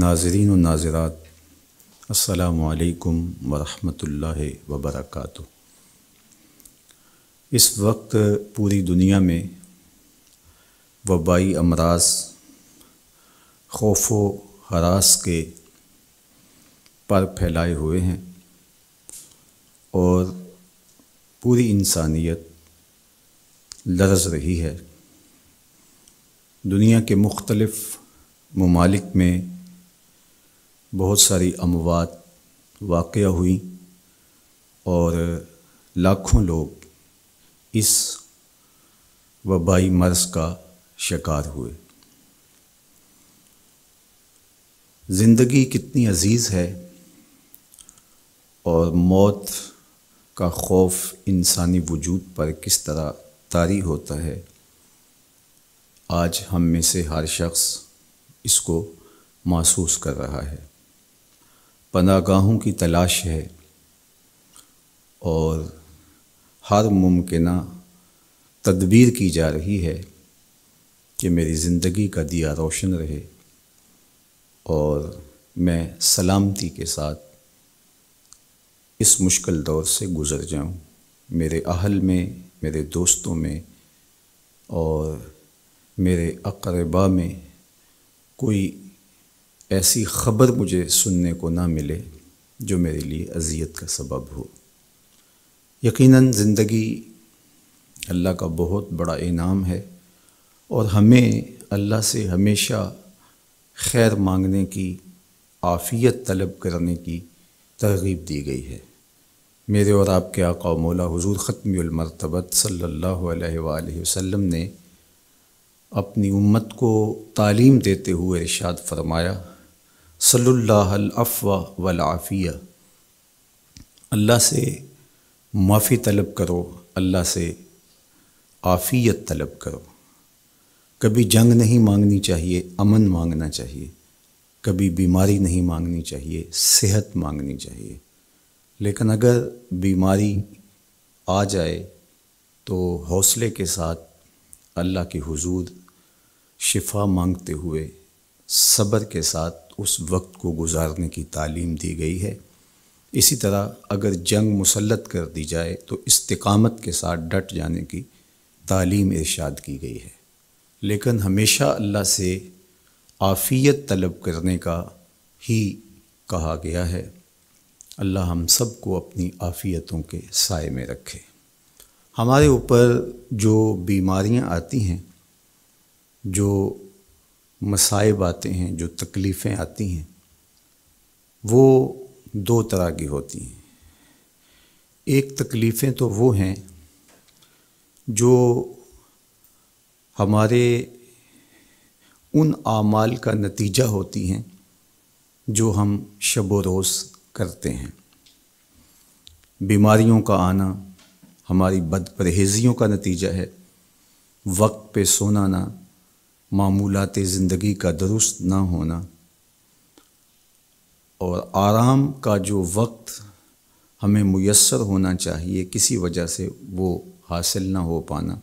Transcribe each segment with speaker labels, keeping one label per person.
Speaker 1: नाजरीन व नाजरात असलकम वरहमल वबरक इस वक्त पूरी दुनिया में वबाई अमराज खौफ व हरास के पर फैलाए हुए हैं और पूरी इंसानियत लरज रही है दुनिया के मुख्तलफ़ ममालिक में बहुत सारी अमवात वाक़ हुई और लाखों लोग इस वबाई मर्ज़ का शिकार हुए ज़िंदगी कितनी अजीज़ है और मौत का खौफ इंसानी वजूद पर किस तरह तारी होता है आज हम में से हर शख्स इसको महसूस कर रहा है पनागाहों की तलाश है और हर मुमकिन तदबीर की जा रही है कि मेरी ज़िंदगी का दिया रोशन रहे और मैं सलामती के साथ इस मुश्किल दौर से गुज़र जाऊं मेरे अहल में मेरे दोस्तों में और मेरे अकरबा में कोई ऐसी ख़बर मुझे सुनने को ना मिले जो मेरे लिए अजियत का सबब हो यकीनन ज़िंदगी अल्लाह का बहुत बड़ा इनाम है और हमें अल्लाह से हमेशा खैर मांगने की आफ़ियत तलब करने की तरगीब दी गई है मेरे और आपके आका मौला हुजूर ख़त्मरतबत सल्लल्लाहु अलैहि वसल्लम ने अपनी उम्मत को तालीम देते हुए इरशाद फरमाया सल्लाफ़ा वलाफ़िया अल्लाह से माफ़ी तलब करो अल्लाह से आफ़ियत तलब करो कभी जंग नहीं मांगनी चाहिए अमन मांगना चाहिए कभी बीमारी नहीं मांगनी चाहिए सेहत मांगनी चाहिए लेकिन अगर बीमारी आ जाए तो हौसले के साथ अल्लाह के हुजूर शिफा मांगते हुए सब्र के साथ उस वक्त को गुजारने की तालीम दी गई है इसी तरह अगर जंग मुसलत कर दी जाए तो इस्तकामत के साथ डट जाने की तालीम इरशाद की गई है लेकिन हमेशा अल्लाह से आफ़ियत तलब करने का ही कहा गया है अल्लाह हम सब को अपनी आफ़ियतों के साय में रखे हमारे ऊपर जो बीमारियां आती हैं जो मसाइब आते हैं जो तकलीफ़ें आती हैं वो दो तरह की होती हैं एक तकलीफ़ें तो वो हैं जो हमारे उन आमाल का नतीजा होती हैं जो हम शब रोज़ करते हैं बीमारियों का आना हमारी बद परहेज़ियों का नतीजा है वक्त पे सोना ना मामूलत ज़िंदगी का दुरुस्त ना होना और आराम का जो वक्त हमें मैसर होना चाहिए किसी वजह से वो हासिल ना हो पाना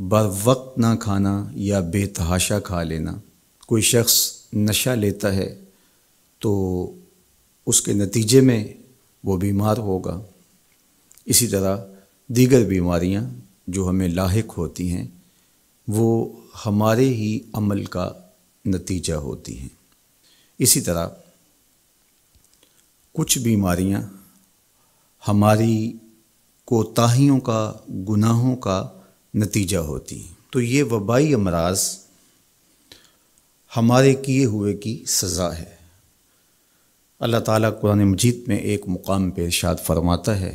Speaker 1: बर वक्त ना खाना या बेतहाशा खा लेना कोई शख्स नशा लेता है तो उसके नतीजे में वो बीमार होगा इसी तरह दीगर बीमारियां जो हमें लाक होती हैं वो हमारे ही अमल का नतीजा होती हैं इसी तरह कुछ बीमारियां हमारी कोताहियों का गुनाहों का नतीजा होती हैं तो ये वबाई अमराज हमारे किए हुए की सज़ा है अल्लाह ताला कुरान मजीद में एक मुकाम पर इर्शाद फरमाता है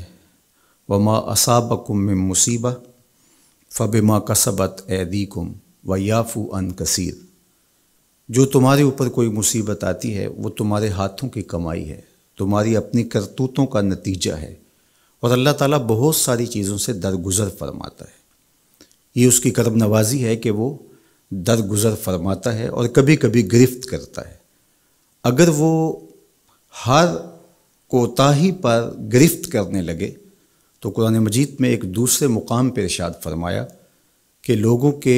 Speaker 1: वमा असाबकुम में मुसीबत फ़बिमा कसबत एदीकुम व याफ़ू अन कसीर जो तुम्हारे ऊपर कोई मुसीबत आती है वो तुम्हारे हाथों की कमाई है तुम्हारी अपनी करतूतों का नतीजा है और अल्लाह ताला बहुत सारी चीज़ों से दरगुजर फरमाता है ये उसकी करम नवाजी है कि वो दरगुजर फरमाता है और कभी कभी गिरफ्त करता है अगर वो हर कोताही पर गिरफ्त करने लगे तो कुरान मजीद में एक दूसरे मुकाम पर इर्शाद फरमाया कि लोगों के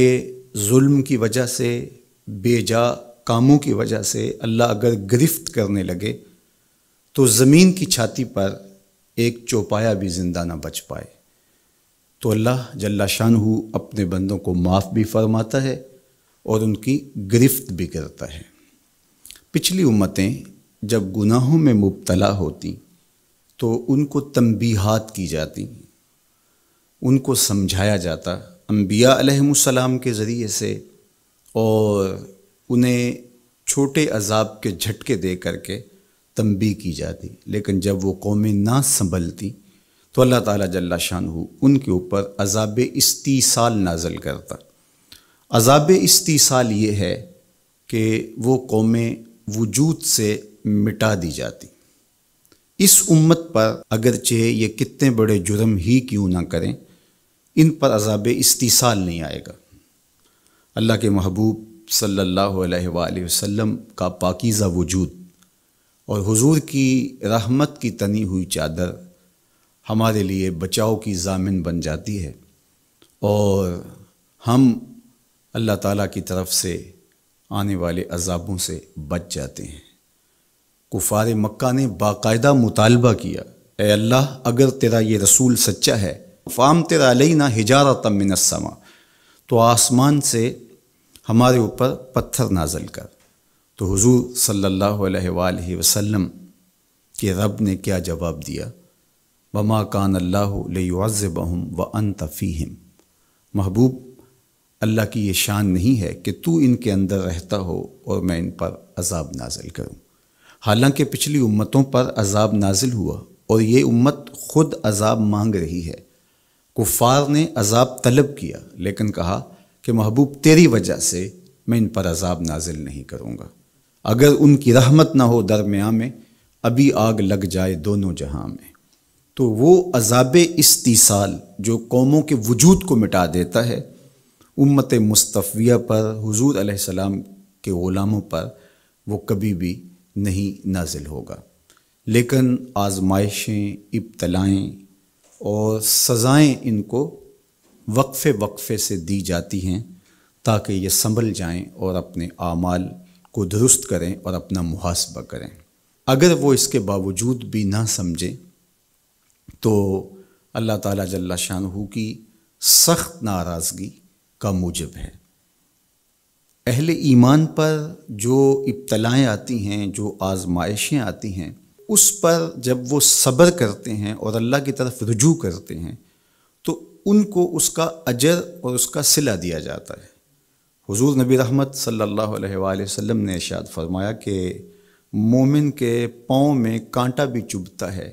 Speaker 1: जुल्म की वजह से बेजा कामों की वजह से अल्लाह अगर गिरफ्त करने लगे तो ज़मीन की छाती पर एक चौपाया भी ज़िंदा ना बच पाए तो अल्लाह जल्ला शाहू अपने बंदों को माफ़ भी फरमाता है और उनकी गिरफ्त भी करता है पिछली उम्मतें जब गुनाहों में मुबतला होती तो उनको तंबीहात की जाती उनको समझाया जाता अम्बिया अलैहिस्सलाम के ज़रिए से और उन्हें छोटे अजाब के झटके दे करके तंबी की जाती लेकिन जब वो कौमें ना संभलती तो अल्लाह ताला जल्ला हो उनके ऊपर अजाब इस्तीसाल नाजल करता अजाब इस्तीसाल ये है कि वो कौमें वजूद से मिटा दी जाती इस उम्मत पर अगरचे ये कितने बड़े जुर्म ही क्यों ना करें इन पर अजाब इस्तीसाल नहीं आएगा अल्लाह के महबूब सल्लल्लाहु अलैहि वसल्लम का पाकिज़ा वजूद और हुजूर की रहमत की तनी हुई चादर हमारे लिए बचाव की जामिन बन जाती है और हम अल्लाह ताला की तरफ से आने वाले अजाबों से बच जाते हैं कुफार मक्का ने बाकायदा मुतालबा किया ए अल्लाह अगर तेरा ये रसूल सच्चा है फाम तेरा अलई ना हिजारा तमिनसमा तो आसमान से हमारे ऊपर पत्थर नाजल कर तो हुजूर सल्लल्लाहु अलैहि वसल्लम के रब ने क्या जवाब दिया बमा कान बहुम व अन तफ़ीम महबूब अल्लाह की ये शान नहीं है कि तू इनके अंदर रहता हो और मैं इन पर अजाब नाजिल करूँ हालांकि पिछली उम्मतों पर अजाब नाजिल हुआ और ये उम्मत खुद अजाब मांग रही है कुफ़ार ने अजाब तलब किया लेकिन कहा कि महबूब तेरी वजह से मैं इन पर अजाब नाजिल नहीं करूँगा अगर उनकी रहमत ना हो दरमिया में अभी आग लग जाए दोनों जहाँ में तो वो अजाब इस्तीसाल जो कौमों के वजूद को मिटा देता है उम्मत मुस्तफ़िया पर हुजूर आसमाम के ग़ुलामों पर वो कभी भी नहीं नाजिल होगा लेकिन आजमाइशें इब्तलाएँ और सज़ाएँ इनको वक्फ़े वक्फ़े से दी जाती हैं ताकि ये संभल जाएं और अपने आमाल को दुरुस्त करें और अपना मुहासबा करें अगर वो इसके बावजूद भी ना समझें तो अल्लाह ताला जल्ला शाह की सख्त नाराज़गी का मूजब है अहल ईमान पर जो इब्तलाएँ आती हैं जो आजमाइशें आती हैं उस पर जब वो सब्र करते हैं और अल्लाह की तरफ रुजू करते हैं तो उनको उसका अजर और उसका सिला दिया जाता है हुजूर नबी रहमत सल्लल्लाहु अलैहि वसल्लम ने इरशाद फरमाया कि मोमिन के पाँव में कांटा भी चुभता है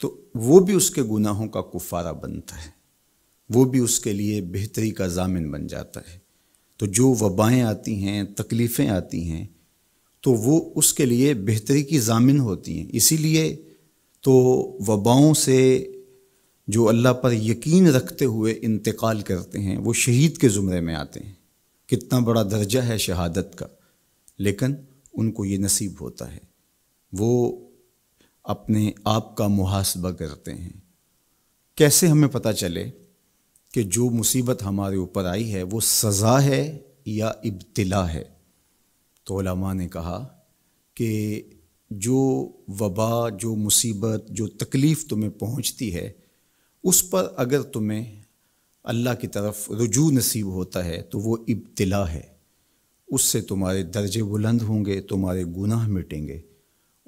Speaker 1: तो वो भी उसके गुनाहों का कुफारा बनता है वो भी उसके लिए बेहतरी का जामिन बन जाता है तो जो वबाएँ आती हैं तकलीफ़ें आती हैं तो वो उसके लिए बेहतरी की जामिन होती हैं इसीलिए तो वबाओं से जो अल्लाह पर यकीन रखते हुए इंतकाल करते हैं वो शहीद के ज़ुमरे में आते हैं कितना बड़ा दर्जा है शहादत का लेकिन उनको ये नसीब होता है वो अपने आप का मुहासबा करते हैं कैसे हमें पता चले कि जो मुसीबत हमारे ऊपर आई है वो सज़ा है या इब्तला है तो ने कहा कि जो वबा जो मुसीबत जो तकलीफ़ तुम्हें पहुंचती है उस पर अगर तुम्हें अल्लाह की तरफ रजू नसीब होता है तो वो इब्तला है उससे तुम्हारे दर्जे बुलंद होंगे तुम्हारे गुनाह मिटेंगे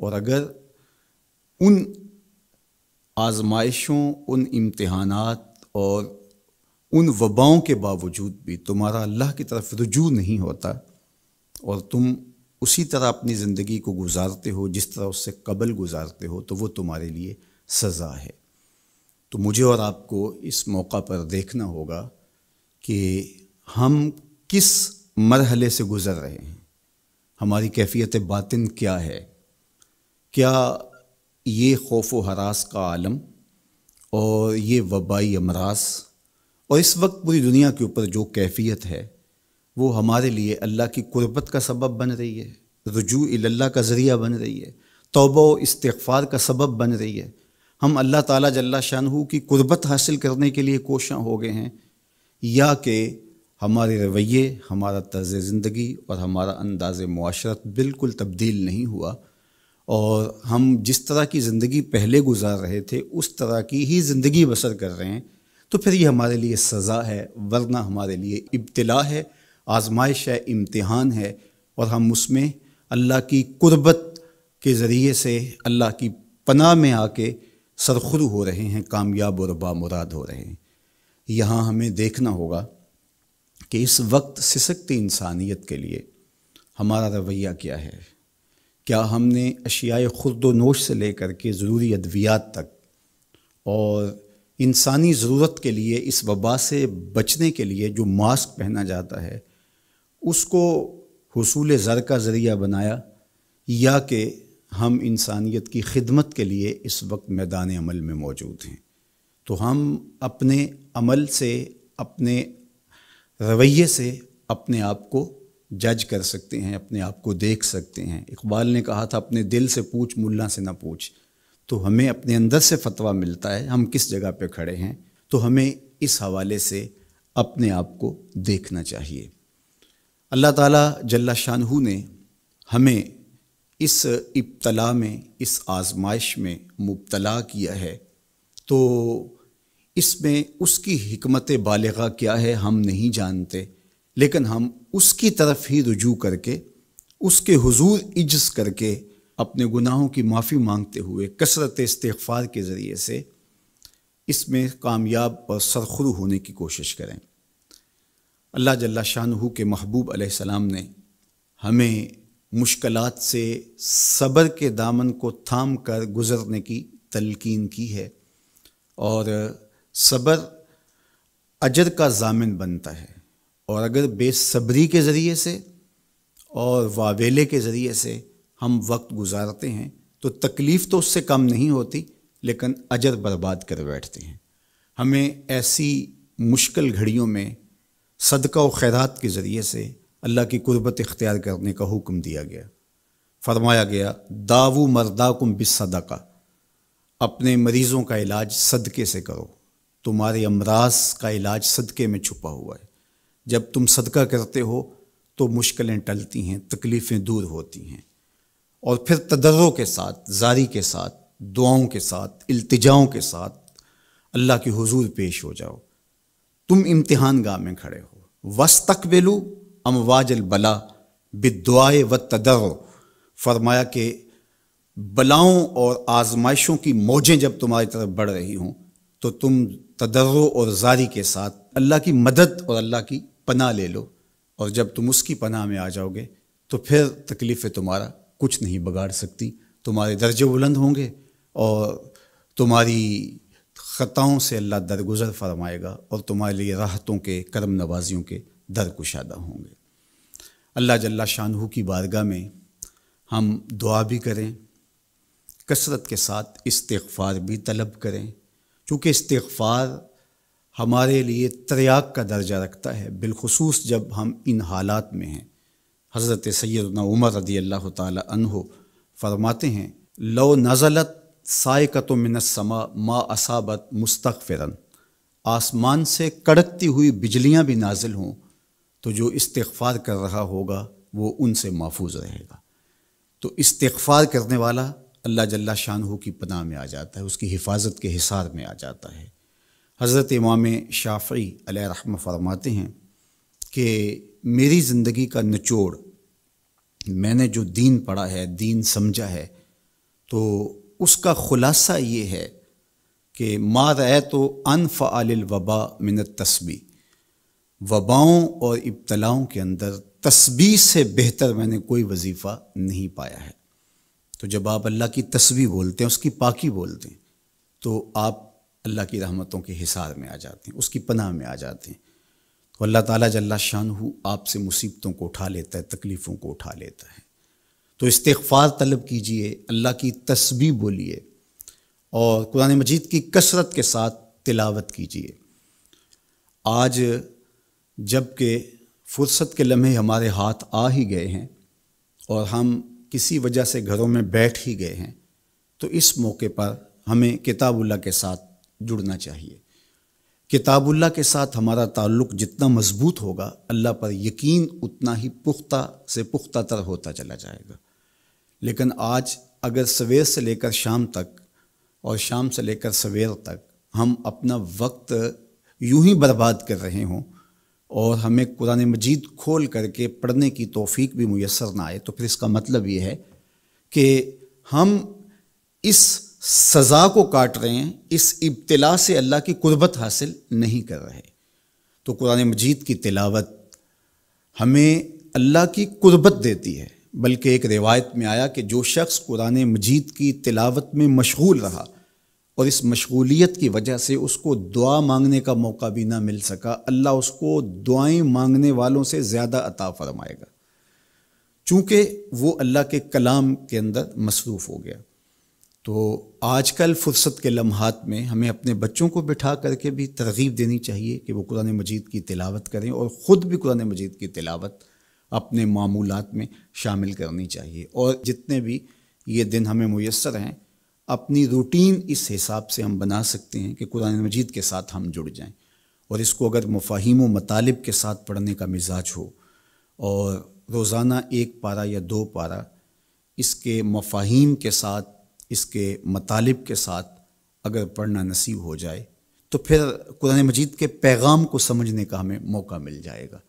Speaker 1: और अगर उन आजमाइशों उन इम्तहान और उन वबाओं के बावजूद भी तुम्हारा अल्लाह की तरफ रजू नहीं होता और तुम उसी तरह अपनी ज़िंदगी को गुजारते हो जिस तरह उससे कबल गुजारते हो तो वो तुम्हारे लिए सज़ा है तो मुझे और आपको इस मौका पर देखना होगा कि हम किस मरहले से गुज़र रहे हैं हमारी कैफियत बातिन क्या है क्या ये खौफ व हरास का आलम और ये वबाई अमराज़ और इस वक्त पूरी दुनिया के ऊपर जो कैफियत है वो हमारे लिए अल्लाह की कुर्बत का सबब बन रही है रजू अल्लाह का ज़रिया बन रही है तोबा इस्तफ़ार का सबब बन रही है हम अल्लाह ताला जल्ला शाहू की कुर्बत हासिल करने के लिए कोशां हो गए हैं या कि हमारे रवैये हमारा तर्ज ज़िंदगी और हमारा अंदाज माशरत बिल्कुल तब्दील नहीं हुआ और हम जिस तरह की ज़िंदगी पहले गुजार रहे थे उस तरह की ही ज़िंदगी बसर कर रहे हैं तो फिर ये हमारे लिए सज़ा है वरना हमारे लिए इब्तला है आजमाइश है इम्तहान है और हम उसमें अल्लाह की कुर्बत के ज़रिए से अल्लाह की पनाह में आके सरखुरु हो रहे हैं कामयाब और बामुराद हो रहे हैं यहाँ हमें देखना होगा कि इस वक्त सिसकती इंसानियत के लिए हमारा रवैया क्या है क्या हमने अशियाए खुर्द नोश से लेकर के ज़रूरी अद्वियात तक और इंसानी ज़रूरत के लिए इस वबा से बचने के लिए जो मास्क पहना जाता है उसको हसूल ज़र का ज़रिया बनाया या कि हम इंसानियत की खिदमत के लिए इस वक्त मैदान अमल में मौजूद हैं तो हम अपने अमल से अपने रवैये से अपने आप को जज कर सकते हैं अपने आप को देख सकते हैं इकबाल ने कहा था अपने दिल से पूछ मुल्ला से ना पूछ तो हमें अपने अंदर से फतवा मिलता है हम किस जगह पे खड़े हैं तो हमें इस हवाले से अपने आप को देखना चाहिए अल्लाह ताला जल्ला शाहू ने हमें इस इब्तला में इस आजमाइश में मुबतला किया है तो इसमें उसकी हमत बालगा क्या है हम नहीं जानते लेकिन हम उसकी तरफ ही रुजू करके उसके हुजूर इज्ज़ करके अपने गुनाहों की माफ़ी मांगते हुए कसरत इस्तफ़ार के ज़रिए से इसमें कामयाब और सरखरू होने की कोशिश करें अल्लाह जल्ला शाह के महबूब आसमाम ने हमें मुश्किल से सब्र के दामन को थाम कर गुज़रने की तलकिन की है और सब्र अजर का जामिन बनता है और अगर बेसब्री के ज़रिए से और वावेले के ज़रिए से हम वक्त गुजारते हैं तो तकलीफ़ तो उससे कम नहीं होती लेकिन अजर बर्बाद कर बैठते हैं हमें ऐसी मुश्किल घड़ियों में सदका व खैरात के ज़रिए से अल्लाह की कुर्बत इख्तियार करने का हुक्म दिया गया फरमाया गया दावू मरदा बिस सदका अपने मरीज़ों का इलाज सदके से करो तुम्हारे अमराज का इलाज सदके में छुपा हुआ है जब तुम सदका करते हो तो मुश्किलें टलती हैं तकलीफ़ें दूर होती हैं और फिर तदर्रों के साथ जारी के साथ दुआओं के साथ अल्तजाओं के साथ अल्लाह की हुजूर पेश हो जाओ तुम इम्तिहान गाह में खड़े हो वस तक बेलू अमवाजल बला बिदुआए व तदर फरमाया कि बलाओं और आजमाइशों की मौजें जब तुम्हारी तरफ बढ़ रही हों तो तुम तदर्रो और जारी के साथ अल्लाह की मदद और अल्लाह की पनाह ले लो और जब तुम उसकी पनाह में आ जाओगे तो फिर तकलीफ़ तुम्हारा कुछ नहीं बिगाड़ सकती तुम्हारे दर्जे बुलंद होंगे और तुम्हारी ख़ताओं से अल्लाह दरगुजर फरमाएगा और तुम्हारे लिए राहतों के करम नवाजियों के दर कुशादा होंगे अल्लाह जल्ला शाहू की बारगाह में हम दुआ भी करें कसरत के साथ इस्तफ़ार भी तलब करें क्योंकि इस्तफ़ार हमारे लिए तरियाक का दर्जा रखता है बिलखसूस जब हम इन हालात में हैं हज़रत सैदना उमर रदी अल्लाह तह फरमाते हैं लो नज़लत सायकत मिनसमा मा असाबत मुस्तफ़िरन आसमान से कड़कती हुई बिजलियाँ भी नाजिल हों तो जो इस्तफ़ार कर रहा होगा वो उनसे महफूज रहेगा तो इस्तफ़ार करने वाला अल्लाह जल्ला शाह की पनाह में आ जाता है उसकी हिफाजत के हिसार में आ जाता है हज़रत इमाम शाफ़ी रहम फरमाते हैं कि मेरी ज़िंदगी का निचोड़ मैंने जो दीन पढ़ा है दीन समझा है तो उसका ख़ुलासा ये है कि मा रह तो अनफ़ आलिल वबा मिनत तस्बी वबाओं और इब्तलाओं के अंदर तस्बी से बेहतर मैंने कोई वजीफ़ा नहीं पाया है तो जब आप अल्लाह की तस्बी बोलते हैं उसकी पाकी बोलते हैं तो आप अल्लाह की रहमतों के हिसार में आ जाते हैं उसकी पनाह में आ जाते हैं तो अल्लाह ताला जल्ला शाह आपसे मुसीबतों को उठा लेता है तकलीफ़ों को उठा लेता है तो इस्तफ़ार तलब कीजिए अल्लाह की तस्बी बोलिए और कुरान मजीद की कसरत के साथ तिलावत कीजिए आज जबकि फुर्सत के लम्हे हमारे हाथ आ ही गए हैं और हम किसी वजह से घरों में बैठ ही गए हैं तो इस मौके पर हमें किताबुल्ला के साथ जुड़ना चाहिए किताबुल्ला के साथ हमारा ताल्लुक़ जितना मजबूत होगा अल्लाह पर यकीन उतना ही पुख्ता से पुख्ता तर होता चला जाएगा लेकिन आज अगर सवेर से लेकर शाम तक और शाम से लेकर सवेर तक हम अपना वक्त यूं ही बर्बाद कर रहे हों और हमें कुरान मजीद खोल करके पढ़ने की तोफ़ी भी मैसर ना आए तो फिर इसका मतलब ये है कि हम इस सज़ा को काट रहे हैं इस इब्तला से अल्लाह की कुर्बत हासिल नहीं कर रहे तो कुरान मजीद की तिलावत हमें अल्लाह की कुर्बत देती है बल्कि एक रिवायत में आया कि जो शख्स कुरान मजीद की तिलावत में मशगूल रहा और इस मशगूलियत की वजह से उसको दुआ मांगने का मौका भी ना मिल सका अल्लाह उसको दुआएं मांगने वालों से ज़्यादा अता फरमाएगा चूँकि वो अल्लाह के कलाम के अंदर मसरूफ़ हो गया तो आजकल फुर्सत के लम्हात में हमें अपने बच्चों को बिठा करके भी तरगीब देनी चाहिए कि वो कुरान मजीद की तिलावत करें और ख़ुद भी कुरान मजीद की तिलावत अपने मामूलत में शामिल करनी चाहिए और जितने भी ये दिन हमें मैसर हैं अपनी रूटीन इस हिसाब से हम बना सकते हैं कि कुरान मजीद के साथ हम जुड़ जाएँ और इसको अगर मुफाहिम मतालब के साथ पढ़ने का मिजाज हो और रोज़ाना एक पारा या दो पारा इसके मफाहिम के साथ इसके मतालब के साथ अगर पढ़ना नसीब हो जाए तो फिर कुरान मजीद के पैगाम को समझने का हमें मौका मिल जाएगा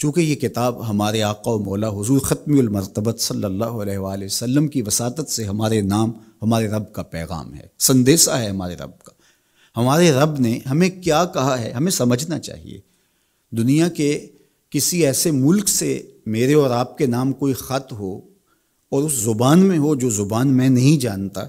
Speaker 1: चूँकि ये किताब हमारे आका मौला हजूर ख़त्मतबत सल्ला की वसात से हमारे नाम हमारे रब का पैगाम है संदेशा है हमारे रब का हमारे रब ने हमें क्या कहा है हमें समझना चाहिए दुनिया के किसी ऐसे मुल्क से मेरे और आपके नाम कोई ख़त हो और उस ज़ुबान में हो जो ज़ुबान मैं नहीं जानता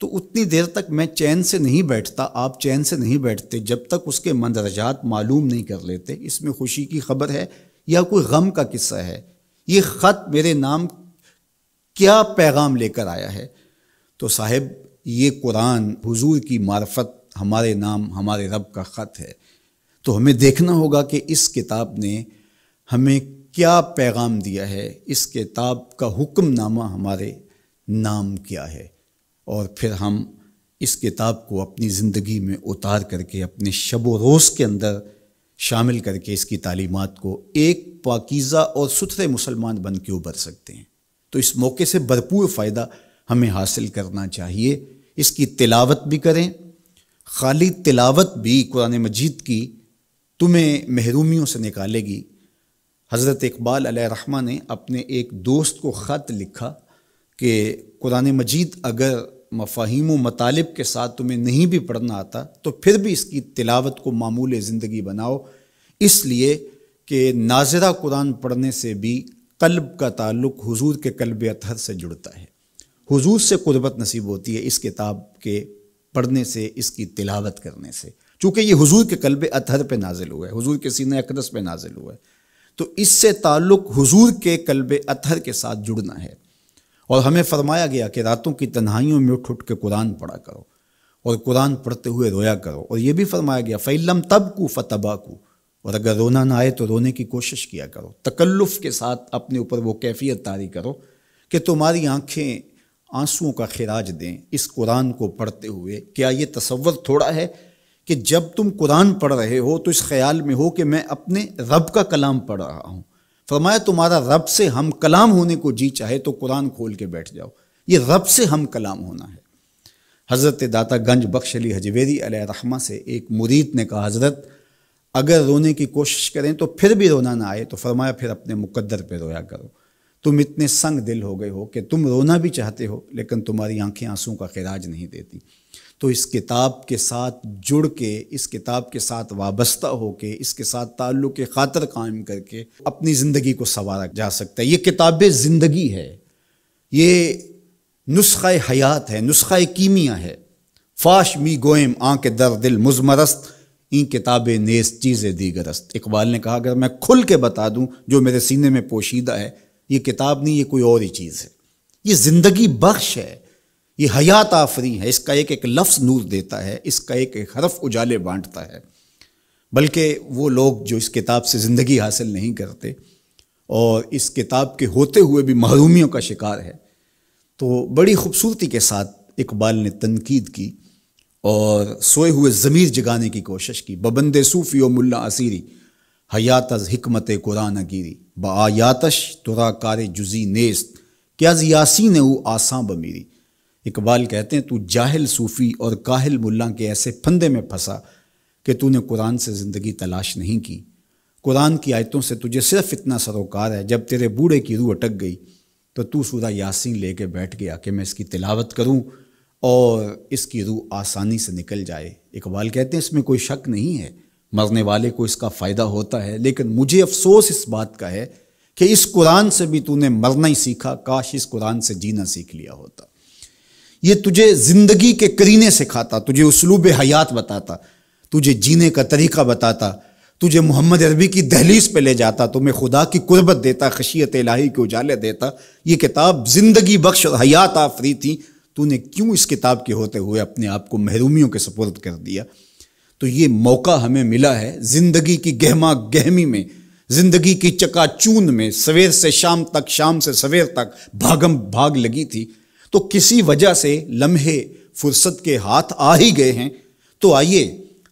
Speaker 1: तो उतनी देर तक मैं चैन से नहीं बैठता आप चैन से नहीं बैठते जब तक उसके मंदरजात मालूम नहीं कर लेते इसमें खुशी की खबर है या कोई गम का किस्सा है ये ख़त मेरे नाम क्या पैगाम लेकर आया है तो साहब ये कुरान हुजूर की मार्फत हमारे नाम हमारे रब का ख़त है तो हमें देखना होगा कि इस किताब ने हमें क्या पैगाम दिया है इस किताब का हुक्मनामा हमारे नाम क्या है और फिर हम इस किताब को अपनी ज़िंदगी में उतार करके अपने शब व रोज़ के अंदर शामिल करके इसकी तालीमत को एक पाकिज़ा और सुथरे मुसलमान बन के उबर सकते हैं तो इस मौके से भरपूर फ़ायदा हमें हासिल करना चाहिए इसकी तिलावत भी करें खाली तिलावत भी कुरान मजीद की तुम्हें महरूमियों से निकालेगी हज़रत इकबाल रहमा ने अपने एक दोस्त को ख़त लिखा कि कुरान मजीद अगर मफाहिम मतालब के साथ तुम्हें नहीं भी पढ़ना आता तो फिर भी इसकी तिलावत को मामूल ज़िंदगी बनाओ इसलिए कि नाजरा कुरान पढ़ने से भी कल्ब का ताल्लुक हुजूर के कल्ब अतहर से जुड़ता है हुजूर से कुर्बत नसीब होती है इस किताब के पढ़ने से इसकी तिलावत करने से चूँकि ये हुजूर के कल्ब अतहर पर नाजिल हुआ है हुजूर के सीने अकदस पर नाजिल हुआ है तो इससे ताल्लुक़ हुजूर के कल्ब अतहर के साथ जुड़ना है और हमें फरमाया गया कि रातों की तन्हाइयों में उठ उठ के कुरान पढ़ा करो और कुरान पढ़ते हुए रोया करो और यह भी फरमाया गया फ़ैलम तब को फ़तबा को और अगर रोना ना आए तो रोने की कोशिश किया करो तकल्लुफ़ के साथ अपने ऊपर वो कैफियत तारी करो कि तुम्हारी आँखें आंसुओं का खराज दें इस कुरान को पढ़ते हुए क्या ये तस्वर थोड़ा है कि जब तुम कुरान पढ़ रहे हो तो इस ख्याल में हो कि मैं अपने रब का कलाम पढ़ रहा हूँ फरमाया तुम्हारा रब से हम कलाम होने को जी चाहे तो कुरान खोल के बैठ जाओ ये रब से हम कलाम होना है हज़रत दाता गंज बख्श अली हजवेरी रहमा से एक मुरीद ने कहा हज़रत अगर रोने की कोशिश करें तो फिर भी रोना ना आए तो फरमाया फिर अपने मुकद्दर पे रोया करो तुम इतने संग दिल हो गए हो कि तुम रोना भी चाहते हो लेकिन तुम्हारी आंखें आंसू का खराज नहीं देती तो इस किताब के साथ जुड़ के इस किताब के साथ वाबस्ता होके इसके साथ ताल्लुक़ के खातर कायम करके अपनी ज़िंदगी को संवारा जा सकता है ये किताब ज़िंदगी है ये नुस्ख़ हयात है नुस्ख़ कीमिया है फाश मी गोएम आँख दर दिल मुजमरस्त इन किताबें नेस चीज़ें दीगरस्त इकबाल ने कहा अगर मैं खुल के बता दूँ जो मेरे सीने में पोशीदा है ये किताब नहीं ये कोई और ही चीज़ है ये ज़िंदगी बख्श है ये हयात आफरी है इसका एक एक लफ्स नूर देता है इसका एक एक हरफ उजाले बांटता है बल्कि वो लोग जो इस किताब से ज़िंदगी हासिल नहीं करते और इस किताब के होते हुए भी महरूमियों का शिकार है तो बड़ी खूबसूरती के साथ इकबाल ने तनकीद की और सोए हुए ज़मीर जगाने की कोशिश की बबंद सूफ़ी और मुला असीरी हयात हमत कुरान गिरी आयातश तुरा कार जुजी नेस्त क्या जियासी ने वो आसां बमीरी इकबाल कहते हैं तू जाहिल सूफ़ी और काहिल मुल्ला के ऐसे फंदे में फंसा कि तूने कुरान से ज़िंदगी तलाश नहीं की कुरान की आयतों से तुझे सिर्फ इतना सरोकार है जब तेरे बूढ़े की रूह अटक गई तो तू सूरा यासीन लेके बैठ गया कि मैं इसकी तिलावत करूं और इसकी रूह आसानी से निकल जाए इकबाल कहते हैं इसमें कोई शक नहीं है मरने वाले को इसका फ़ायदा होता है लेकिन मुझे अफसोस इस बात का है कि इस कुरान से भी तूने मरना ही सीखा काश इस कुरान से जीना सीख लिया होता ये तुझे ज़िंदगी के करीने सिखाता तुझे उसलूब हयात बताता तुझे जीने का तरीका बताता तुझे मोहम्मद अरबी की दहलीज पे ले जाता तुम्हें खुदा की कुर्बत देता खशियत इलाही के उजाले देता ये किताब ज़िंदगी बख्श और हयात आफरी थी तूने क्यों इस किताब के होते हुए अपने आप को महरूमियों के सपोर्ट कर दिया तो ये मौका हमें मिला है ज़िंदगी की गहमा गहमी में ज़िंदगी की चकाचून में सवेर से शाम तक शाम से सवेर तक भागम भाग लगी थी तो किसी वजह से लम्हे फुर्सत के हाथ आ ही गए हैं तो आइए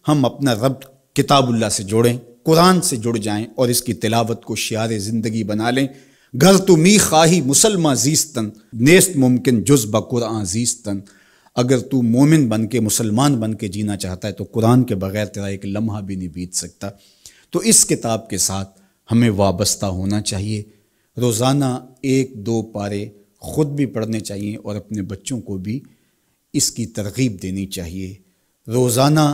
Speaker 1: हम अपना रब किताबुल्ला से जोड़ें कुरान से जुड़ जाएं और इसकी तिलावत को शार ज़िंदगी बना लें घर तो मी खाही मुसलमा जीस्तन नेस्त मुमकिन जुज कुरान जीस्तन अगर तू मोमिन बन के मुसलमान बन के जीना चाहता है तो कुरान के बगैर तेरा एक लम्हा भी नहीं बीत सकता तो इस किताब के साथ हमें वाबस्ता होना चाहिए रोज़ाना एक दो पारे ख़ुद भी पढ़ने चाहिए और अपने बच्चों को भी इसकी तरगीब देनी चाहिए रोज़ाना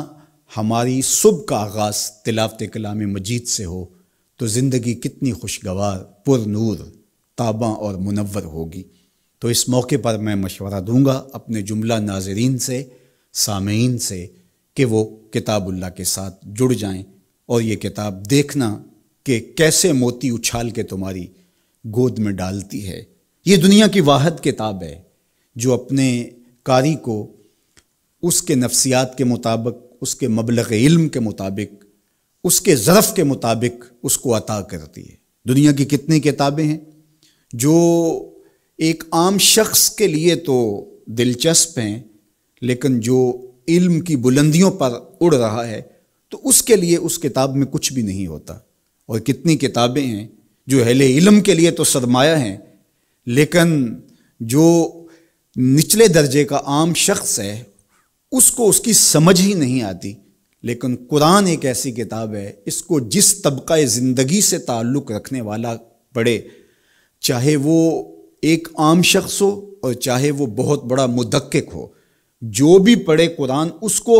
Speaker 1: हमारी सुबह का आगाज़ तिलावत कलाम मजीद से हो तो ज़िंदगी कितनी खुशगवार पुरूर ताबा और मुनवर होगी तो इस मौके पर मैं मशवरा दूंगा अपने जुमला नाजरीन से सामीन से कि वो किताबुल्ला के साथ जुड़ जाएं और ये किताब देखना कि कैसे मोती उछाल के तुम्हारी गोद में डालती है ये दुनिया की वाहद किताब है जो अपने कारी को उसके नफ्सियात के मुताबिक उसके मबलग इल्म के मुताबिक उसके ज़रफ़ के मुताबिक उसको अता करती है दुनिया की कितनी किताबें हैं जो एक आम शख्स के लिए तो दिलचस्प हैं लेकिन जो इल्म की बुलंदियों पर उड़ रहा है तो उसके लिए उस किताब में कुछ भी नहीं होता और कितनी किताबें हैं जो हेले इल्म के लिए तो सरमाया हैं लेकिन जो निचले दर्जे का आम शख्स है उसको उसकी समझ ही नहीं आती लेकिन कुरान एक ऐसी किताब है इसको जिस तबका ज़िंदगी से ताल्लुक़ रखने वाला पढ़े चाहे वो एक आम शख्स हो और चाहे वो बहुत बड़ा मुदक्क हो जो भी पढ़े कुरान उसको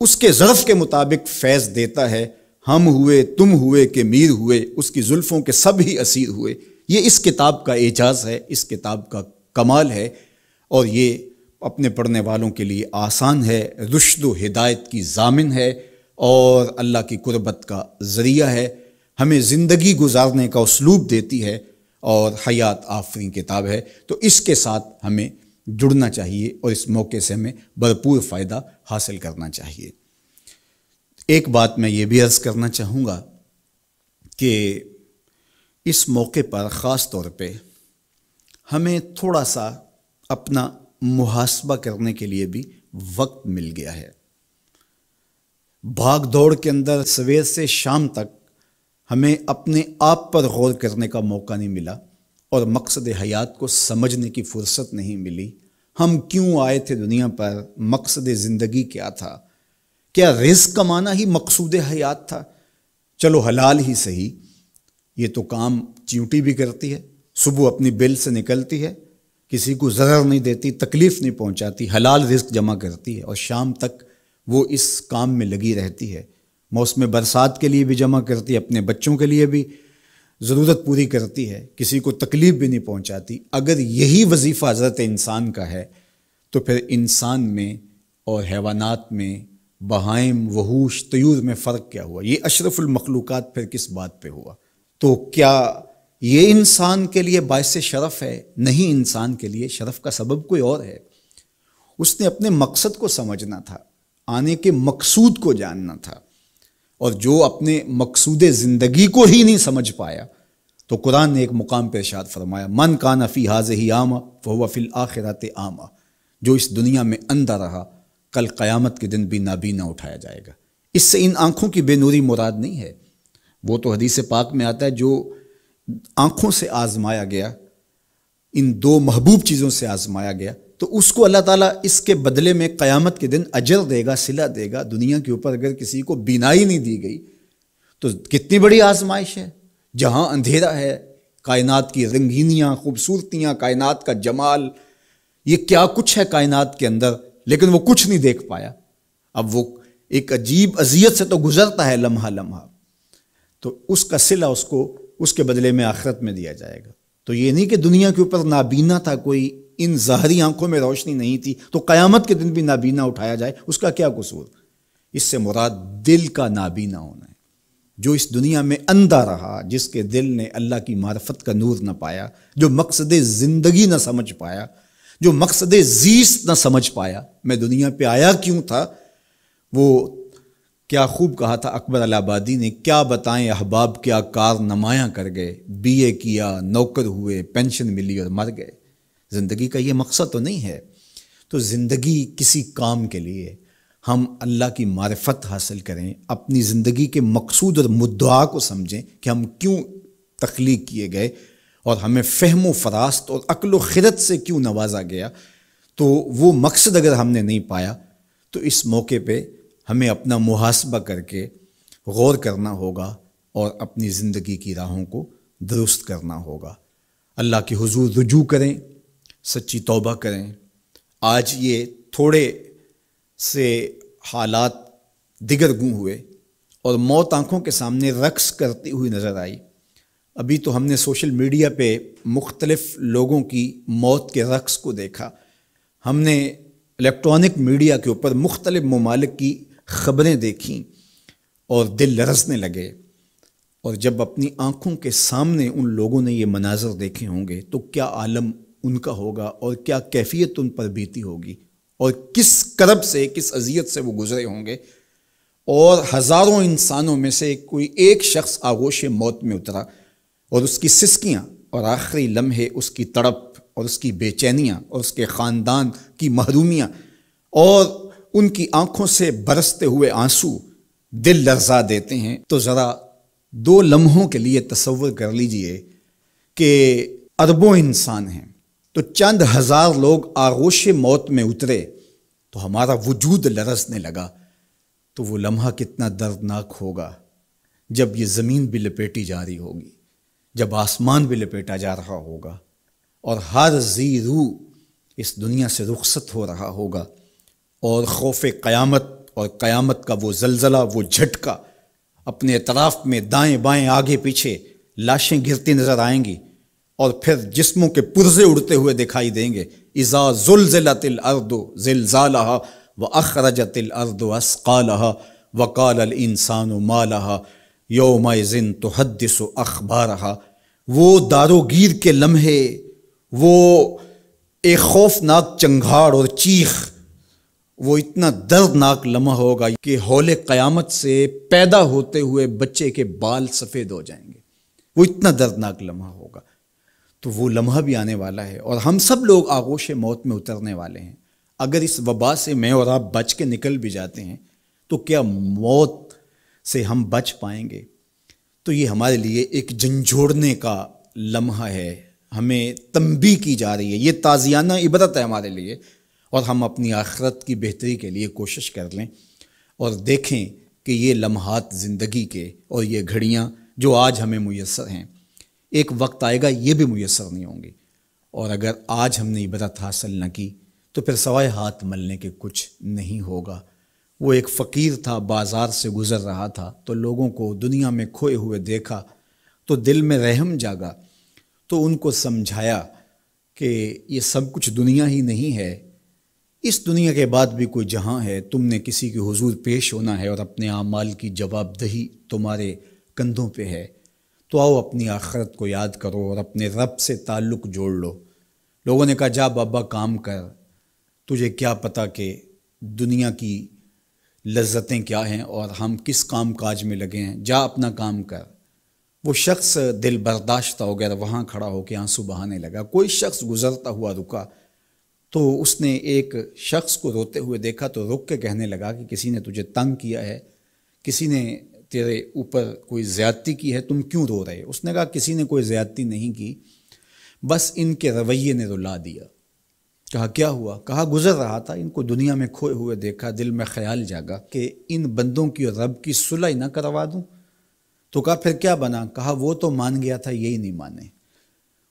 Speaker 1: उसके ज़रफ़ के मुताबिक फैज़ देता है हम हुए तुम हुए के मीर हुए उसकी जुल्फ़ों के सब ही असीर हुए ये इस किताब का एजाज़ है इस किताब का कमाल है और ये अपने पढ़ने वालों के लिए आसान है रुशद हिदायत की जामिन है और अल्लाह की कुर्बत का ज़रिया है हमें ज़िंदगी गुजारने का उसलूब देती है और हयात आफरी किताब है तो इसके साथ हमें जुड़ना चाहिए और इस मौके से हमें भरपूर फ़ायदा हासिल करना चाहिए एक बात मैं ये भी अर्ज़ करना चाहूँगा कि इस मौके पर ख़ास तौर पे हमें थोड़ा सा अपना मुहासबा करने के लिए भी वक्त मिल गया है भाग दौड़ के अंदर सवेर से शाम तक हमें अपने आप पर गौर करने का मौका नहीं मिला और मकसद हयात को समझने की फुर्सत नहीं मिली हम क्यों आए थे दुनिया पर मकसद ज़िंदगी क्या था क्या रिस्क कमाना ही मकसूद हयात था चलो हलाल ही सही ये तो काम चींटी भी करती है सुबह अपनी बिल से निकलती है किसी को ज़रर नहीं देती तकलीफ़ नहीं पहुंचाती हलाल रिस्क जमा करती है और शाम तक वो इस काम में लगी रहती है मौसम बरसात के लिए भी जमा करती है अपने बच्चों के लिए भी ज़रूरत पूरी करती है किसी को तकलीफ़ भी नहीं पहुंचाती अगर यही वजीफ़ा हज़रत इंसान का है तो फिर इंसान में और हैवानात में बहाइम वहूश तयूर में फ़र्क क्या हुआ ये अशरफुलमखलूक़ात फिर किस बात पर हुआ तो क्या ये इंसान के लिए बायस शरफ है नहीं इंसान के लिए शरफ का सबब कोई और है उसने अपने मकसद को समझना था आने के मकसूद को जानना था और जो अपने मकसूद ज़िंदगी को ही नहीं समझ पाया तो कुरान ने एक मुकाम पर इशाद फरमाया मन कान नफी हाज ही आमा वह फिल आखिरत आमा जो इस दुनिया में अंदा रहा कल क़यामत के दिन भी नाबीना उठाया जाएगा इससे इन आँखों की बेनूरी मुराद नहीं है वो तो हदीस पाक में आता है जो आंखों से आजमाया गया इन दो महबूब चीज़ों से आजमाया गया तो उसको अल्लाह ताला इसके बदले में क़यामत के दिन अजर देगा सिला देगा दुनिया के ऊपर अगर किसी को बिनाई नहीं दी गई तो कितनी बड़ी आजमाइश है जहाँ अंधेरा है कायनात की रंगीनियाँ खूबसूरतियाँ कायनात का जमाल ये क्या कुछ है कायनात के अंदर लेकिन वो कुछ नहीं देख पाया अब वो एक अजीब अजियत से तो गुजरता है लम्हा लम्हा तो उसका सिला उसको उसके बदले में आखरत में दिया जाएगा तो ये नहीं कि दुनिया के ऊपर नाबीना था कोई इन ज़हरी आंखों में रोशनी नहीं थी तो क़यामत के दिन भी नाबीना उठाया जाए उसका क्या कसूर इससे मुराद दिल का नाबीना होना है जो इस दुनिया में अंधा रहा जिसके दिल ने अल्लाह की मार्फत का नूर ना पाया जो मकसद ज़िंदगी ना समझ पाया जो मकसद जीस ना समझ पाया मैं दुनिया पे आया क्यों था वो क्या खूब कहा था अकबर अलाबादी ने क्या बताएं अहबाब क्या कार नमाया कर गए बीए किया नौकर हुए पेंशन मिली और मर गए ज़िंदगी का ये मकसद तो नहीं है तो ज़िंदगी किसी काम के लिए हम अल्लाह की मारफत हासिल करें अपनी ज़िंदगी के मकसूद और मुद्दा को समझें कि हम क्यों तख्लीक किए गए और हमें फहम फरास्त और अक्ल खिरत से क्यों नवाजा गया तो वो मकसद अगर हमने नहीं पाया तो इस मौके पर हमें अपना मुहासबा करके गौर करना होगा और अपनी ज़िंदगी की राहों को दुरुस्त करना होगा अल्लाह के हुजूर रुजू करें सच्ची तौबा करें आज ये थोड़े से हालात दिगर गु हुए और मौत आँखों के सामने रक्स करती हुई नज़र आई अभी तो हमने सोशल मीडिया पे मुख्तलफ़ लोगों की मौत के रक्स को देखा हमने इलेक्ट्रॉनिक मीडिया के ऊपर मुख्तलिफ ममालिक की खबरें देखी और दिल लरसने लगे और जब अपनी आँखों के सामने उन लोगों ने ये मनाजर देखे होंगे तो क्या आलम उनका होगा और क्या कैफियत उन पर बीती होगी और किस करब से किस अजियत से वो गुजरे होंगे और हज़ारों इंसानों में से कोई एक शख्स आगोश मौत में उतरा और उसकी सिसकियाँ और आखिरी लम्हे उसकी तड़प और उसकी बेचैनियाँ और उसके ख़ानदान की महरूमियाँ और उनकी आंखों से बरसते हुए आंसू दिल लर्जा देते हैं तो ज़रा दो लम्हों के लिए तस्वर कर लीजिए कि अरबों इंसान हैं तो चंद हज़ार लोग आगोश मौत में उतरे तो हमारा वजूद लरसने लगा तो वो लम्हा कितना दर्दनाक होगा जब ये ज़मीन भी लपेटी जा रही होगी जब आसमान भी लपेटा जा रहा होगा और हर जी रू इस दुनिया से रुखसत हो रहा होगा और खौफ क़यामत और क़यामत का वो जलजला वो झटका अपने अतराफ़ में दाएं बाएं आगे पीछे लाशें गिरती नज़र आएंगी और फिर जिस्मों के पुर्जे उड़ते हुए दिखाई देंगे इज़ा जिला तिल अर्दो जिलजाला व अखरज तिल अर्दो असकालहा वकाल इंसान यो योम जिन तो हदस अखबारहा वो दारोगीर के लम्हे वो एक खौफनाक चंघाड़ और चीख वो इतना दर्दनाक लम्हा होगा कि हौले क़यामत से पैदा होते हुए बच्चे के बाल सफ़ेद हो जाएंगे वो इतना दर्दनाक लम्हा होगा तो वो लम्हा भी आने वाला है और हम सब लोग आगोश मौत में उतरने वाले हैं अगर इस वबा से मैं और आप बच के निकल भी जाते हैं तो क्या मौत से हम बच पाएंगे तो ये हमारे लिए एक झंझोड़ने का लम्हा है हमें तंबी की जा रही है ये ताज़ियाना इबरत है हमारे लिए और हम अपनी आखरत की बेहतरी के लिए कोशिश कर लें और देखें कि ये लम्हात ज़िंदगी के और ये घड़ियाँ जो आज हमें मैसर हैं एक वक्त आएगा ये भी मैसर नहीं होंगी और अगर आज हमने इबरत हासिल न की तो फिर सवाए हाथ मलने के कुछ नहीं होगा वो एक फ़कीर था बाज़ार से गुज़र रहा था तो लोगों को दुनिया में खोए हुए देखा तो दिल में रहम जागा तो उनको समझाया कि ये सब कुछ दुनिया ही नहीं है इस दुनिया के बाद भी कोई जहां है तुमने किसी के हुजूर पेश होना है और अपने आमाल की जवाबदही तुम्हारे कंधों पे है तो आओ अपनी आखरत को याद करो और अपने रब से ताल्लुक़ जोड़ लो लोगों ने कहा जा बाबा काम कर तुझे क्या पता कि दुनिया की लज्जतें क्या हैं और हम किस काम काज में लगे हैं जा अपना काम कर वो शख्स दिल बर्दाश्त हो गया वहाँ खड़ा होकर आंसू बहाने लगा कोई शख्स गुजरता हुआ रुका तो उसने एक शख्स को रोते हुए देखा तो रुक के कहने लगा कि किसी ने तुझे तंग किया है किसी ने तेरे ऊपर कोई ज़्यादती की है तुम क्यों रो रहे उसने कहा किसी ने कोई ज़्यादती नहीं की बस इनके रवैये ने रुला दिया कहा क्या हुआ कहा गुजर रहा था इनको दुनिया में खोए हुए देखा दिल में ख्याल जागा कि इन बंदों की और रब की सुलह ना करवा दूँ तो कहा फिर क्या बना कहा वो तो मान गया था यही नहीं माने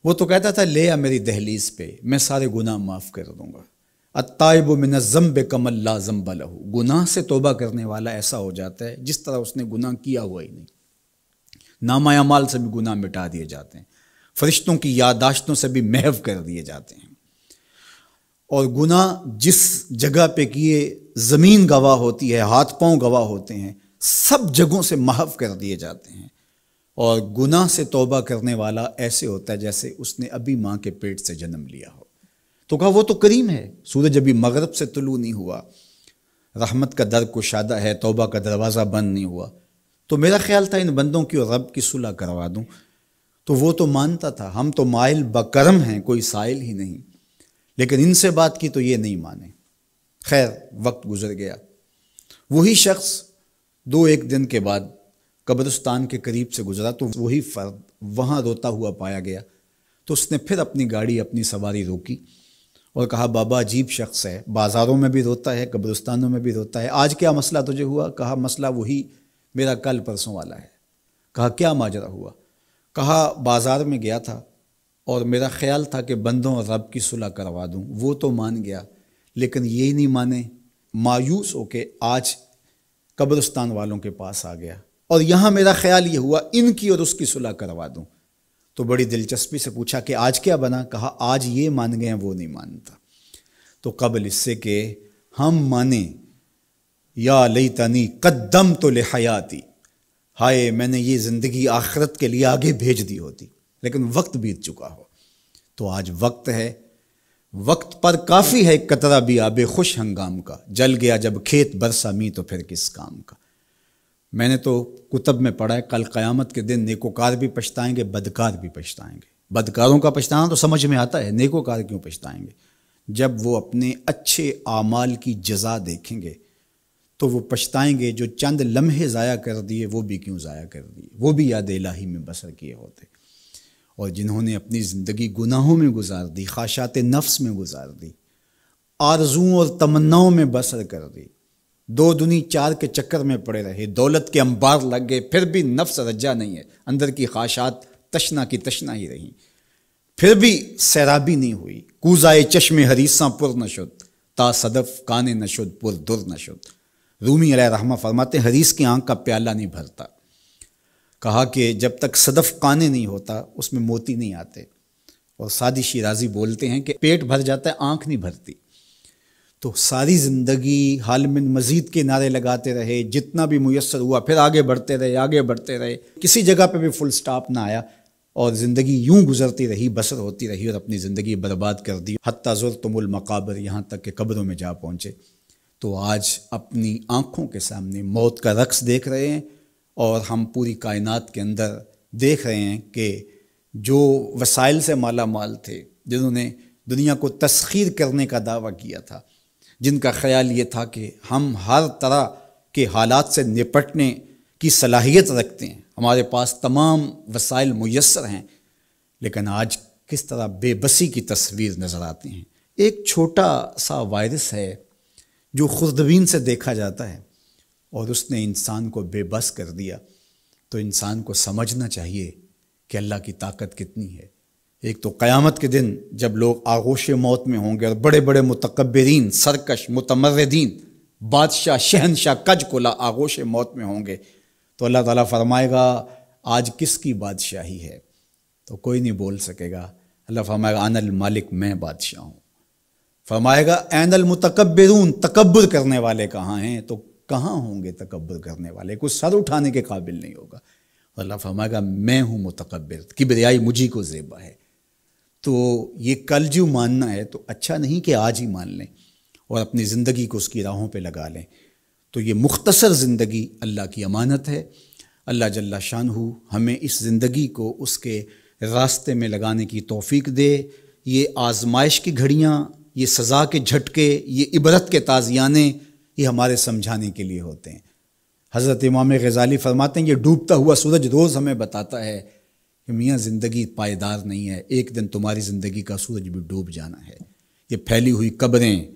Speaker 1: वो तो कहता था ले आ मेरी दहलीज पे मैं सारे गुनाह माफ़ कर दूंगा अत्तायब मिनज़म बे कमल्ला जम्बा लहू गुनाह से तोबा करने वाला ऐसा हो जाता है जिस तरह उसने गुनाह किया हुआ ही नहीं नामायामाल से भी गुनाह मिटा दिए जाते हैं फरिश्तों की यादाश्तों से भी महव कर दिए जाते हैं और गुनाह जिस जगह पे किए ज़मीन गवाह होती है हाथ पांव गवाह होते हैं सब जगहों से महव कर दिए जाते हैं और गुनाह से तौबा करने वाला ऐसे होता है जैसे उसने अभी माँ के पेट से जन्म लिया हो तो कहा वो तो करीम है सूरज अभी मगरब से तुलू नहीं हुआ रहमत का दर कुशादा है तौबा का दरवाज़ा बंद नहीं हुआ तो मेरा ख्याल था इन बंदों की और रब की सुलह करवा दूँ तो वो तो मानता था हम तो माइल बकरम हैं कोई साइल ही नहीं लेकिन इनसे बात की तो ये नहीं माने खैर वक्त गुजर गया वही शख्स दो एक दिन के बाद कब्रस्तान के करीब से गुजरा तो वही फर्द वहाँ रोता हुआ पाया गया तो उसने फिर अपनी गाड़ी अपनी सवारी रोकी और कहा बाबा अजीब शख्स है बाज़ारों में भी रोता है कब्रस्तानों में भी रोता है आज क्या मसला तुझे हुआ कहा मसला वही मेरा कल परसों वाला है कहा क्या माजरा हुआ कहा बाज़ार में गया था और मेरा ख्याल था कि बंदों और रब की सुलह करवा दूँ वो तो मान गया लेकिन ये नहीं माने मायूस होके आज कब्रस्तान वालों के पास आ गया और यहाँ मेरा ख्याल ये हुआ इनकी और उसकी सुलह करवा दूँ तो बड़ी दिलचस्पी से पूछा कि आज क्या बना कहा आज ये मान गए हैं वो नहीं मानता तो कबल इससे कि हम माने या लई तनी कदम तो ले हयाती हाय मैंने ये ज़िंदगी आखरत के लिए आगे भेज दी होती लेकिन वक्त बीत चुका हो तो आज वक्त है वक्त पर काफ़ी है कतरा भी आबे खुश हंगाम का जल गया जब खेत बरसा मी तो फिर किस काम का मैंने तो कुतब में पढ़ा है कल क़यामत के दिन नेकोकार भी पछताएंगे बदकार भी पछताएंगे बदकारों का पछताना तो समझ में आता है नेकोकार क्यों पछताएंगे जब वो अपने अच्छे आमाल की जजा देखेंगे तो वो पछताएंगे जो चंद लम्हे ज़ाया कर दिए वो भी क्यों ज़ाया कर दिए वो भी याद इलाही में बसर किए होते और जिन्होंने अपनी ज़िंदगी गुनाहों में गुजार दी खाशात नफ्स में गुजार दी आरजुओं और तमन्नाओं में बसर कर दी दो दुनी चार के चक्कर में पड़े रहे दौलत के अंबार लग गए फिर भी नफ्स रज्जा नहीं है अंदर की ख्वाशात तशना की तशना ही रही फिर भी सैराबी नहीं हुई कूजाए चश्मे हरीसा पुर नशुद ता सदफ कान नशुद पुर दुर नशुद रूमी रहमा फरमाते हरीस की आंख का प्याला नहीं भरता कहा कि जब तक सदफ काने नहीं होता उसमें मोती नहीं आते और सादी शिराजी बोलते हैं कि पेट भर जाता है आंख नहीं भरती तो सारी ज़िंदगी हाल में मज़ीद के नारे लगाते रहे जितना भी मैसर हुआ फिर आगे बढ़ते रहे आगे बढ़ते रहे किसी जगह पे भी फुल स्टॉप ना आया और ज़िंदगी यूं गुजरती रही बसर होती रही और अपनी ज़िंदगी बर्बाद कर दी हती ज़ुर तुमुल मकाबर यहाँ तक के कब्रों में जा पहुँचे तो आज अपनी आँखों के सामने मौत का रक्स देख रहे हैं और हम पूरी कायनत के अंदर देख रहे हैं कि जो वसाइल से माला माल थे जिन्होंने दुनिया को तस्खीर करने का दावा किया था जिनका ख्याल ये था कि हम हर तरह के हालात से निपटने की सलाहियत रखते हैं हमारे पास तमाम वसाइल मैसर हैं लेकिन आज किस तरह बेबसी की तस्वीर नज़र आती हैं एक छोटा सा वायरस है जो खुर्दबीन से देखा जाता है और उसने इंसान को बेबस कर दिया तो इंसान को समझना चाहिए कि अल्लाह की ताकत कितनी है एक तो क़यामत के दिन जब लोग आगोश मौत में होंगे और बड़े बड़े मतकबरीन सरकश मतमरदीन बादशाह शहनशाह कज कोला आगोश मौत में होंगे तो अल्लाह ताला फरमाएगा आज किसकी बादशाही है तो कोई नहीं बोल सकेगा अल्लाह फरमाएगा अनल मालिक मैं बादशाह हूँ फरमाएगा एनल मतकबरून तकबर करने वाले कहाँ हैं तो कहाँ होंगे तकबर करने वाले कुछ सर उठाने के काबिल नहीं होगा अल्लाह फरमाएगा मैं हूँ मतकबर किबरियाई मुझी को जेबा है तो ये कल जो मानना है तो अच्छा नहीं कि आज ही मान लें और अपनी ज़िंदगी को उसकी राहों पे लगा लें तो ये मुख्तसर ज़िंदगी अल्लाह की अमानत है अल्लाह जल्ला शान हो हमें इस ज़िंदगी को उसके रास्ते में लगाने की तोफ़ी दे ये आजमाइश की घड़ियाँ ये सज़ा के झटके ये इबरत के ताज़ियाने ये हमारे समझाने के लिए होते हैं हज़रत इमाम गज़ाली फरमाते हैं ये डूबता हुआ सूरज रोज़ हमें बताता है कि मियाँ ज़िंदगी पायदार नहीं है एक दिन तुम्हारी ज़िंदगी का सूरज भी डूब जाना है ये फैली हुई कब्रें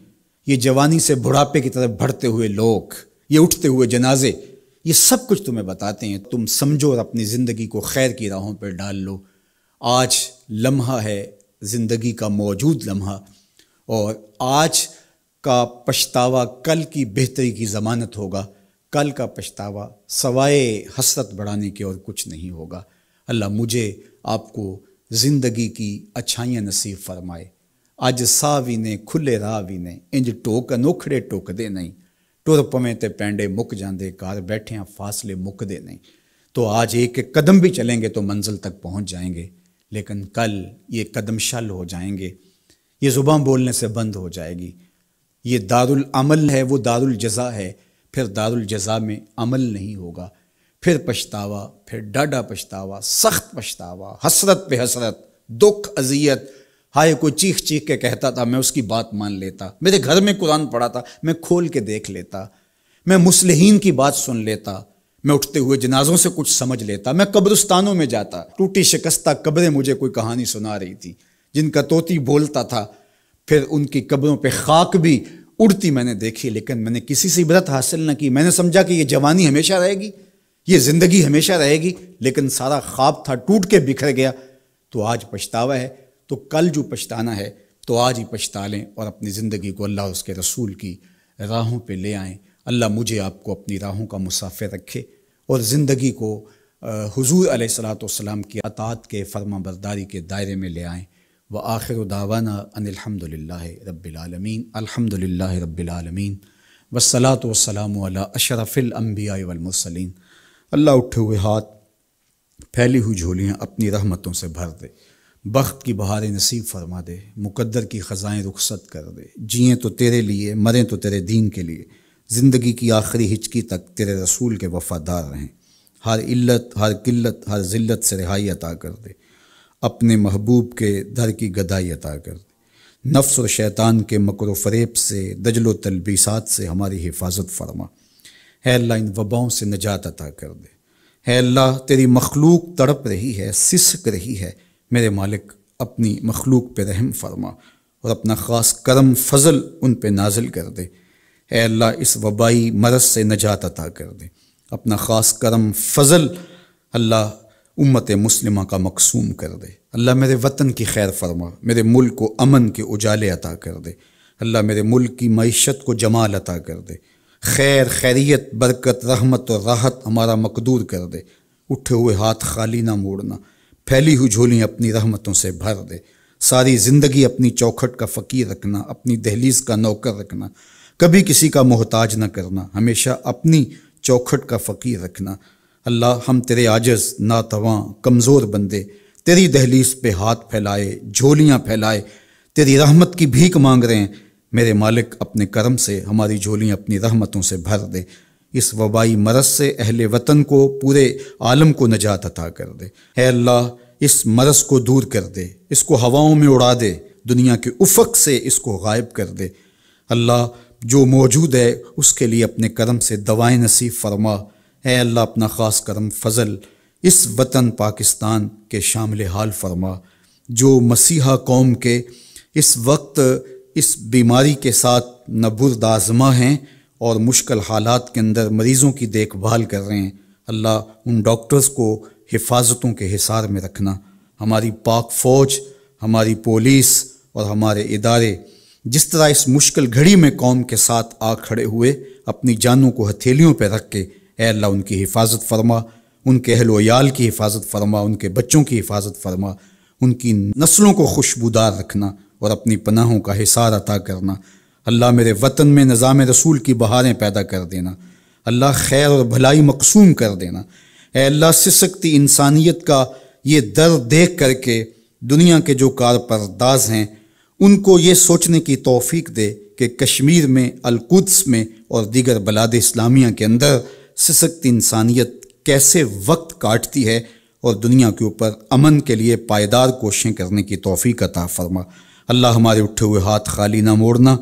Speaker 1: ये जवानी से बुढ़ापे की तरफ बढ़ते हुए लोग ये उठते हुए जनाजे ये सब कुछ तुम्हें बताते हैं तुम समझो और अपनी ज़िंदगी को खैर की राहों पर डाल लो आज लम्हा है ज़िंदगी का मौजूद लम्हा और आज का पछतावा कल की बेहतरी की ज़मानत होगा कल का पछतावा सवाए हसरत बढ़ाने के और कुछ नहीं होगा अल्लाह मुझे आपको ज़िंदगी की अच्छाइयाँ नसीब फरमाए अज साह भी ने खुले राह भी ने इंज टोक अनोखड़े टोकते नहीं टुर पवें तो पेंडे मुक जाते घर बैठे फासले मुकदे नहीं तो आज एक एक कदम भी चलेंगे तो मंजिल तक पहुँच जाएंगे लेकिन कल ये कदम शल हो जाएंगे ये ज़ुबाँ बोलने से बंद हो जाएगी ये दारुल अमल है वो दारुल जज़ा है फिर दारुल जज़ा में अमल नहीं होगा फिर पछतावा फिर डाडा पछतावा सख्त पछतावा हसरत पे हसरत दुख अजियत हाय कोई चीख चीख के कहता था मैं उसकी बात मान लेता मेरे घर में कुरान पढ़ा था मैं खोल के देख लेता मैं मुसलहीन की बात सुन लेता मैं उठते हुए जनाजों से कुछ समझ लेता मैं कब्रस्तानों में जाता टूटी शिकस्ता कब्रें मुझे कोई कहानी सुना रही थी जिनका तोती बोलता था फिर उनकी कब्रों पे खाक भी उड़ती मैंने देखी लेकिन मैंने किसी से इबरत हासिल न की मैंने समझा कि ये जवानी हमेशा रहेगी ये जिंदगी हमेशा रहेगी लेकिन सारा ख्वाब था टूट के बिखर गया तो आज पछतावा है तो कल जो पछताना है तो आज ही पछता लें और अपनी ज़िंदगी को अल्लाह उसके रसूल की राहों पे ले आएं अल्लाह मुझे आपको अपनी राहों का मुसाफिर रखे और ज़िंदगी को हजूर सलाम की अतात के फर्मा बरदारी के दायरे में ले आएँ व आखिर दावाना अनिलहमदिल्ला रबालमीन अलहमदिल्ला रबालमीन वसलात वसलाम अला अशरफ़िलम्बिया वलमसलिन अल्लाह उठे हुए हाथ फैली हुई झोलियाँ अपनी रहमतों से भर दे बख्त की बहारें नसीब फरमा दे मुकद्दर की ख़ज़ाएँ रुखसत कर दे जिये तो तेरे लिए मरें तो तेरे दीन के लिए ज़िंदगी की आखिरी हिचकी तक तेरे रसूल के वफ़ादार रहें हर इल्लत हर किल्लत हर ज़िल्लत से रिहाई अता कर दे अपने महबूब के दर की गदाई अता कर दे नफ्स और शैतान के मकर फरेब से दजलो तलबीसात से हमारी हिफाजत फरमा है अल्लाह इन वबाओं से निजात अता कर दे है अल्लाह तेरी मखलूक तड़प रही है सिसक रही है मेरे मालिक अपनी मखलूक पे रहम फरमा और अपना ख़ास करम फजल उन पे नाजिल कर दे है अल्लाह इस वबाई मरस से नजात अता कर दे अपना ख़ास करम फजल अल्लाह उम्मत मुस्लिमा का मकसूम कर दे अल्लाह मेरे वतन की खैर फरमा मेरे मुल्क को अमन के उजाले अता कर दे अल्लाह मेरे मुल्क की मीशत को जमाल अता कर दे खैर खैरियत बरकत रहमत और राहत हमारा मकदूर कर दे उठे हुए हाथ खाली ना मोड़ना फैली हुई झोलियाँ अपनी रहमतों से भर दे सारी ज़िंदगी अपनी चौखट का फ़कीर रखना अपनी दहलीज़ का नौकर रखना कभी किसी का मोहताज न करना हमेशा अपनी चौखट का फ़कीर रखना अल्लाह हम तेरे आजज़ नातवा कमज़ोर बंदे तेरी दहलीज़ पे हाथ फैलाए झोलियाँ फैलाए तेरी रहमत की भीख मांग रहे हैं मेरे मालिक अपने करम से हमारी झोलियाँ अपनी रहमतों से भर दे इस वबाई मरस से अहले वतन को पूरे आलम को नजात अता कर दे है अल्लाह इस मरस को दूर कर दे इसको हवाओं में उड़ा दे दुनिया के उफक से इसको गायब कर दे अल्लाह जो मौजूद है उसके लिए अपने करम से दवाएँ नसीब फरमा है अल्लाह अपना ख़ास करम फजल इस वतन पाकिस्तान के शामिल हाल फरमा जो मसीहा कौम के इस वक्त इस बीमारी के साथ नबुर्द आजमा हैं और मुश्किल हालात के अंदर मरीज़ों की देखभाल कर रहे हैं अल्लाह उन डॉक्टर्स को हिफाजतों के हिसार में रखना हमारी पाक फ़ौज हमारी पुलिस और हमारे इदारे जिस तरह इस मुश्किल घड़ी में कौम के साथ आ खड़े हुए अपनी जानों को हथेलियों पर रख के अल्लाह उनकी हिफाजत फरमा उनके अहलोयाल की हिफाजत फरमा उनके बच्चों की हिफाजत फरमा उनकी नस्लों को खुशबूदार रखना और अपनी पनाहों का हिसार अता करना अल्लाह मेरे वतन में निज़ाम रसूल की बहारें पैदा कर देना अल्लाह खैर और भलाई मकसूम कर देना अल्लाह सिसकती इंसानियत का ये दर्द देख करके दुनिया के जो कारपरदाज हैं उनको ये सोचने की तोफ़ी दे कि कश्मीर में अलकुद्स में और दीगर बलाद इस्लामिया के अंदर सिसकती इंसानियत कैसे वक्त काटती है और दुनिया के ऊपर अमन के लिए पायदार कोशिशें करने की तोफ़ी का ताफरमा अल्लाह हमारे उठे हुए हाथ खाली ना मोड़ना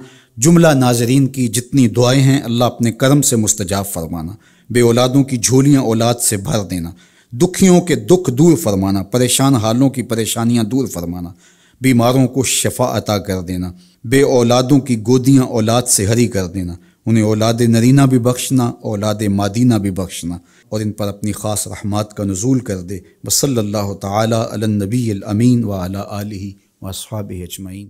Speaker 1: जुमला नाजरीन की जितनी दुआएं हैं अल्लाह अपने कर्म से मुस्तजाब फरमाना बे औलादों की झोलियाँ औलाद से भर देना दुखियों के दुख दूर फरमाना परेशान हालों की परेशानियाँ दूर फरमाना बीमारों को शफा अता कर देना बे औलादों की गोदियाँ औलाद से हरी कर देना उन्हें औलाद नरीना भी बख्शना औलाद मादीना भी बख्शना और इन पर अपनी ख़ास रहमत का नजूल कर दे वसल्ला तबी अमीन वाली واصحابه اجمعين